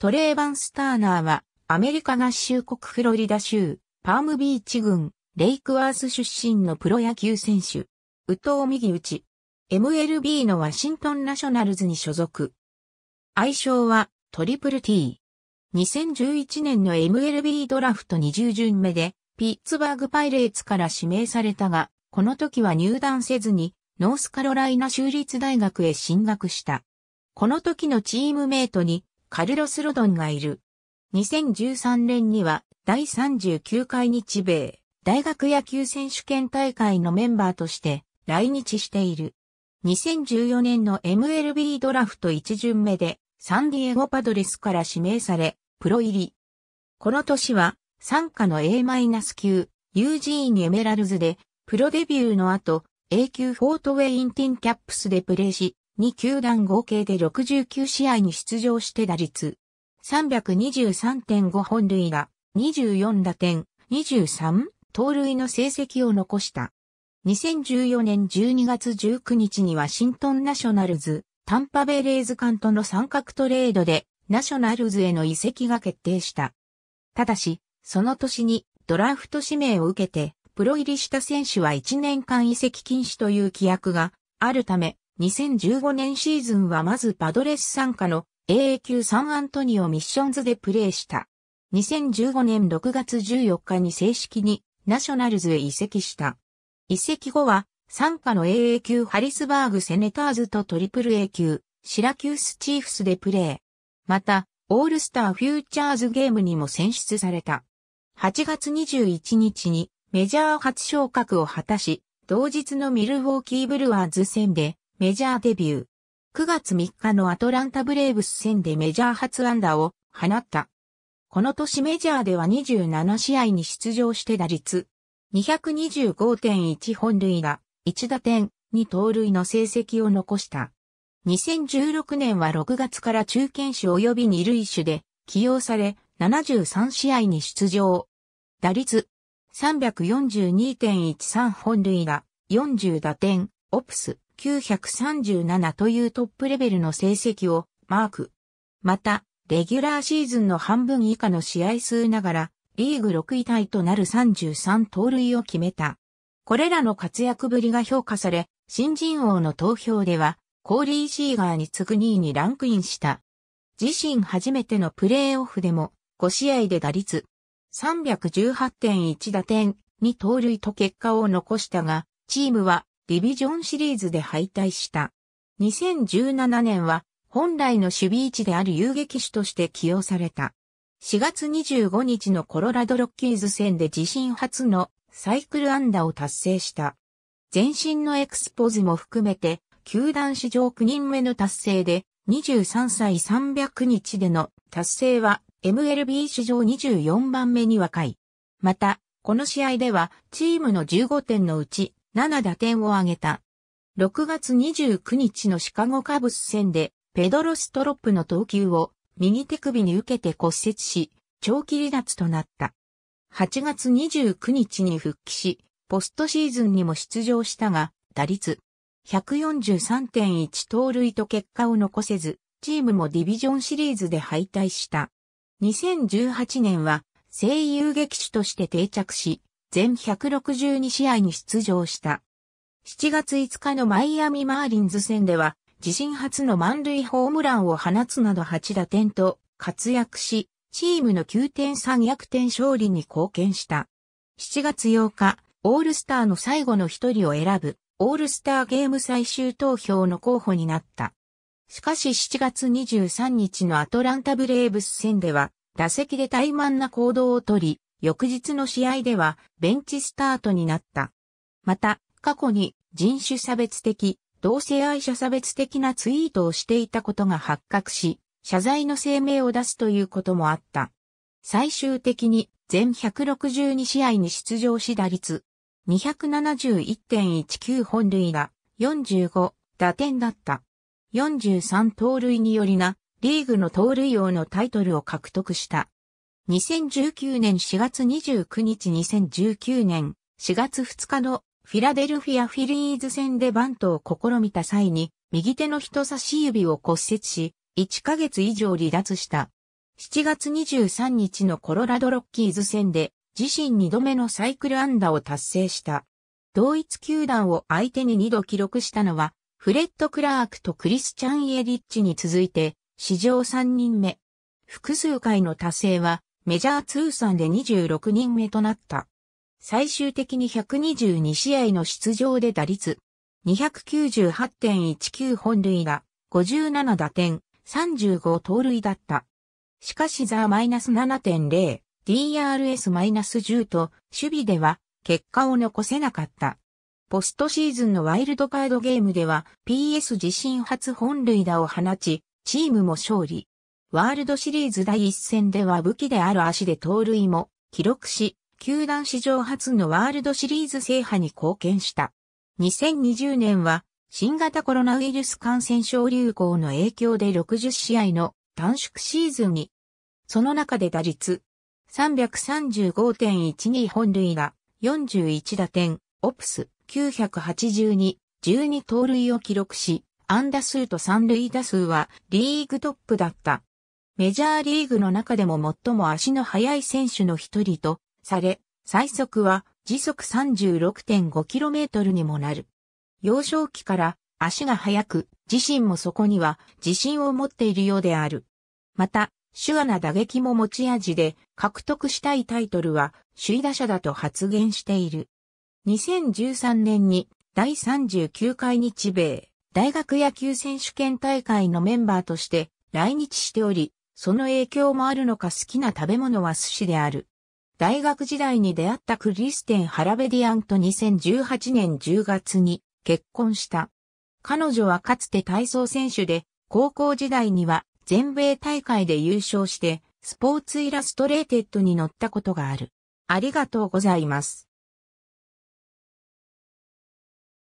トレーバン・スターナーは、アメリカ合衆国フロリダ州、パームビーチ郡、レイクワース出身のプロ野球選手。宇藤右打ち。MLB のワシントンナショナルズに所属。愛称は、トリプル T。2011年の MLB ドラフト20巡目で、ピッツバーグパイレーツから指名されたが、この時は入団せずに、ノースカロライナ州立大学へ進学した。この時のチームメイトに、カルロス・ロドンがいる。2013年には第39回日米大学野球選手権大会のメンバーとして来日している。2014年の MLB ドラフト1巡目でサンディエゴパドレスから指名され、プロ入り。この年は参加の A- 級、ユージーン・エメラルズで、プロデビューの後、A 級フォートウェインティンキャップスでプレーし、2球団合計で69試合に出場して打率323.5本塁打、24打点、23盗塁の成績を残した。2014年12月19日にワシントンナショナルズ、タンパベレーズ間との三角トレードでナショナルズへの移籍が決定した。ただし、その年にドラフト指名を受けて、プロ入りした選手は1年間移籍禁止という規約があるため、2015年シーズンはまずパドレス参加の AA 級サンアントニオミッションズでプレーした。2015年6月14日に正式にナショナルズへ移籍した。移籍後は、参加の AA 級ハリスバーグセネターズとトリプル A 級、シラキュースチーフスでプレー。また、オールスターフューチャーズゲームにも選出された。8月21日にメジャー初昇格を果たし、同日のミルウォーキーブルワーズ戦でメジャーデビュー。9月3日のアトランタブレーブス戦でメジャー初安打を放った。この年メジャーでは27試合に出場して打率225.1本塁打、1打点、2盗塁の成績を残した。2016年は6月から中堅手及び二塁手で起用され73試合に出場。打率342.13本塁打、40打点、オプス。937というトップレベルの成績をマーク。また、レギュラーシーズンの半分以下の試合数ながら、リーグ6位タイとなる33盗塁を決めた。これらの活躍ぶりが評価され、新人王の投票では、コーリー・シーガーに次ぐ2位にランクインした。自身初めてのプレーオフでも、5試合で打率318.1打点に盗塁と結果を残したが、チームはディビジョンシリーズで敗退した。2017年は本来の守備位置である遊撃手として起用された。4月25日のコロラドロッキーズ戦で自身初のサイクルアダーを達成した。前身のエクスポズも含めて、球団史上9人目の達成で、23歳300日での達成は MLB 史上24番目に若い。また、この試合ではチームの15点のうち7打点を挙げた。6月29日のシカゴカブス戦で、ペドロ・ストロップの投球を右手首に受けて骨折し、長期離脱となった。8月29日に復帰し、ポストシーズンにも出場したが、打率143.1盗塁と結果を残せず、チームもディビジョンシリーズで敗退した。2018年は声優劇手として定着し、全162試合に出場した。7月5日のマイアミ・マーリンズ戦では、自身初の満塁ホームランを放つなど8打点と活躍し、チームの9点3逆転勝利に貢献した。7月8日、オールスターの最後の一人を選ぶ、オールスターゲーム最終投票の候補になった。しかし7月23日のアトランタブレーブス戦では、打席で怠慢な行動をとり、翌日の試合ではベンチスタートになった。また、過去に人種差別的、同性愛者差別的なツイートをしていたことが発覚し、謝罪の声明を出すということもあった。最終的に全162試合に出場し打率271.19本塁が45打点だった。43盗塁によりな、リーグの盗塁王のタイトルを獲得した。2019年4月29日2019年4月2日のフィラデルフィアフィリーズ戦でバントを試みた際に右手の人差し指を骨折し1ヶ月以上離脱した。7月23日のコロラドロッキーズ戦で自身2度目のサイクル安打を達成した。同一球団を相手に2度記録したのはフレッド・クラークとクリスチャン・イエリッチに続いて史上3人目。複数回の達成はメジャー通算で26人目となった。最終的に122試合の出場で打率298.19本塁打、57打点、35盗塁だった。しかしザー -7.0、DRS-10 と守備では結果を残せなかった。ポストシーズンのワイルドカードゲームでは PS 自身初本塁打を放ち、チームも勝利。ワールドシリーズ第一戦では武器である足で盗塁も記録し、球団史上初のワールドシリーズ制覇に貢献した。2020年は新型コロナウイルス感染症流行の影響で60試合の短縮シーズンに、その中で打率335.12本塁打41打点、オプス982、12盗塁を記録し、安打数と三塁打数はリーグトップだった。メジャーリーグの中でも最も足の速い選手の一人とされ、最速は時速 36.5km にもなる。幼少期から足が速く、自身もそこには自信を持っているようである。また、手話な打撃も持ち味で獲得したいタイトルは首位打者だと発言している。2013年に第39回日米大学野球選手権大会のメンバーとして来日しており、その影響もあるのか好きな食べ物は寿司である。大学時代に出会ったクリステン・ハラベディアンと2018年10月に結婚した。彼女はかつて体操選手で、高校時代には全米大会で優勝して、スポーツイラストレーテッドに乗ったことがある。ありがとうございます。